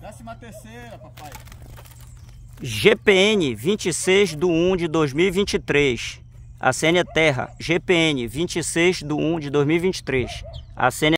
Décima terceira, papai. GPN 26 do 1 de 2023. A Sênia Terra. GPN 26 do 1 de 2023. A Sênia